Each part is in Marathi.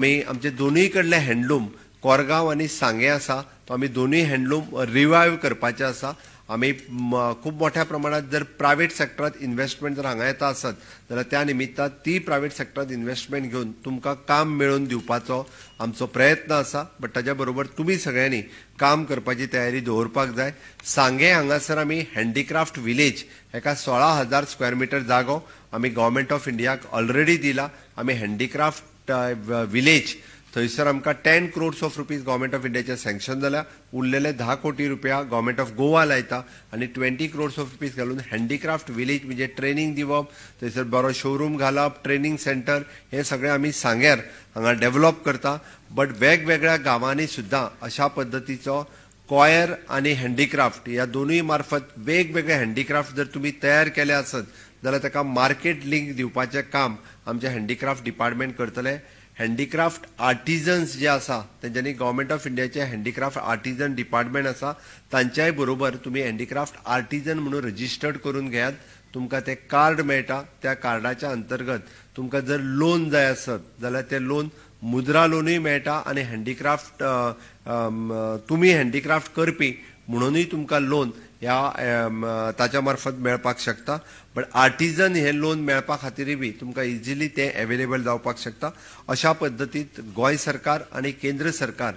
आमी आमचे दोन्हीकडले कडले हँडलूम कोरगांव आनी सांगें आसा तो आम्ही दोन्ही हँडलूम रिवायव करपाचे असा आम्ही खूप मोठ्या प्रमाणात जर प्रायव्हेट सेक्टरात इन्व्हेस्टमेंट जर हांगा येता आसत जाल्यार त्या निमित्तान ती प्रायव्हेट सेक्टरात इन्व्हेस्टमेंट घेऊन तुमकां काम मेळोवन दिवपाचो आमचो प्रयत्न असा बट ताच्या बरोबर तुम्ही सगळ्यांनी काम करपाची तयारी दवरपाक जाय सांगे हांगासर आमी हँडीक्राफ्ट विलेज हेका सोळा हजार स्क्वेअर मिटर जागो आम्ही गव्हर्मेंट ऑफ इंडियाक ऑलरेडी दिला आम्ही हँडीक्राफ्ट विलेज थंयसर आमकां ten crores of rupees government of इंडियाचे सँक्शन जाल्या उरलेले धा कोटी रुपया गव्हर्मेंट ऑफ गोवा लायता आनी ट्वेंटी क्रोड्स ऑफ रुपीज घालून हँडीक्राफ्ट विलेज म्हणजे ट्रेनिंग दिवप थंयसर बरो शोरूम घालप ट्रेनिंग सेंटर हे सगळे आमी सांग्यार हांगा डेव्हलप करता बट वेगवेगळ्या गांवांनी सुद्दां अशा पद्दतीचो कॉयर आणि हँडीक्राफ्ट या दोनूय मार्फत वेगवेगळे हँडीक्राफ्ट जर तुम्ही तयार केले असत जाल्यार ताका मार्केट लिंक दिवपाचें काम आमचे हँडीक्राफ्ट डिपार्टमेंट करतले हँडीक्राफ्ट आर्टिजन्स जे आसा तेंच्यांनी गव्हर्मेंट ऑफ इंडियाचे हँडीक्राफ्ट आर्टिजन डिपार्टमेंट आसा तांच्याय बरोबर तुमी हँडीक्राफ्ट आर्टिजन म्हणून रजिस्टर्ड करून घेयात तुमकां तें कार्ड मेळटा त्या कार्डाच्या अंतर्गत तुमकां जर लोन जाय आसत जाल्यार तें लोन मुद्रा लोनूय मेळटा आनी हँडीक्राफ्ट तुमी हँडीक्राफ्ट करपी म्हणूनय तुमकां लोन ह्या ताच्या मार्फत मेळपाक शकता बट आर्टिजन हे लोन मेळपा खातीरय बी तुमकां इजिली ते अवेलेबल जावपाक शकता अशा पद्दतीत गोंय सरकार आनी केंद्र सरकार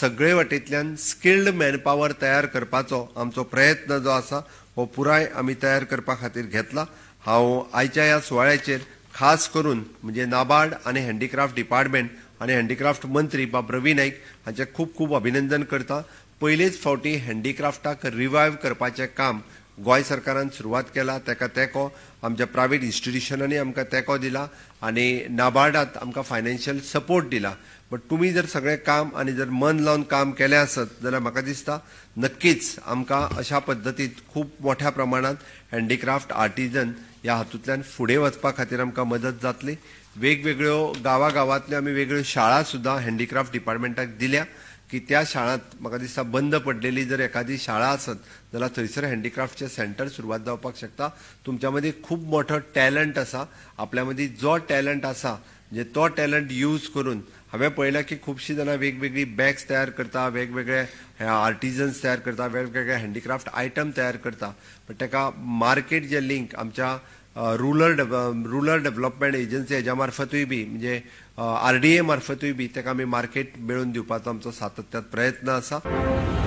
सगळे वाटेतल्यान स्किल्ड मॅनपावर तयार करपाचो आमचो प्रयत्न जो आसा हो पुराय आमी तयार करपा खातीर घेतला हांव आयच्या ह्या सुवाळ्याचेर खास करून म्हणजे नाबार्ड आनी हँडीक्राफ्ट डिपार्टमेंट आनी हँडीक्राफ्ट मंत्री बाब रवी नाईक हांचे खूप खूप अभिनंदन करता पयलेच फावटी हँडीक्राफ्टाक रिवायव्ह करपाचें काम गोंय सरकारान सुरवात केला ताका तेको आमच्या प्रायवेट इन्स्टिट्युशनांनी आमकां तेको दिला आनी नाबार्डात आमकां फायनान्शियल सपोर्ट दिला बट तुमी जर सगळें काम आनी जर मन लावन काम केलें आसत जाल्यार म्हाका दिसता नक्कीच आमकां अशा पद्दतीत खूब मोठ्या प्रमाणांत हँडीक्राफ्ट आर्टिजन या हातूंतल्यान फुडें वचपा खातीर आमकां मदत जातली वेगवेगळ्यो गांवागांवांतल्यो आमी वेगळ्यो शाळा सुद्दां हँडिक्राफ्ट डिपार्टमेंटाक दिल्या की त्या शाळांत म्हाका दिसता बंद पडलेली जर एखादी शाळा आसत जाल्यार थंयसर हँडीक्राफ्टचें सेंटर सुरवात जावपाक शकता तुमच्या मदीं खूब मोठो टॅलंट आसा आपल्या मदीं जो टॅलंट आसा म्हणजे तो टॅलंट यूज करून हांवें पळयलां की खुबशीं जाणां वेगवेगळी बॅग्स तयार करता वेगवेगळे आर्टिजन्स तयार करता वेगवेगळे हँडिक्राफ्ट आयटम तयार करता बट ताका मार्केट जे लिंक आमच्या रुरल रुरल डेव्हलपमेंट एजन्सी हेज्या मार्फतूय बी म्हणजे आर डी ए मार्फतूय बी ताका आमी मार्केट मेळोवन दिवपाचो आमचो सातत्यात प्रयत्न आसा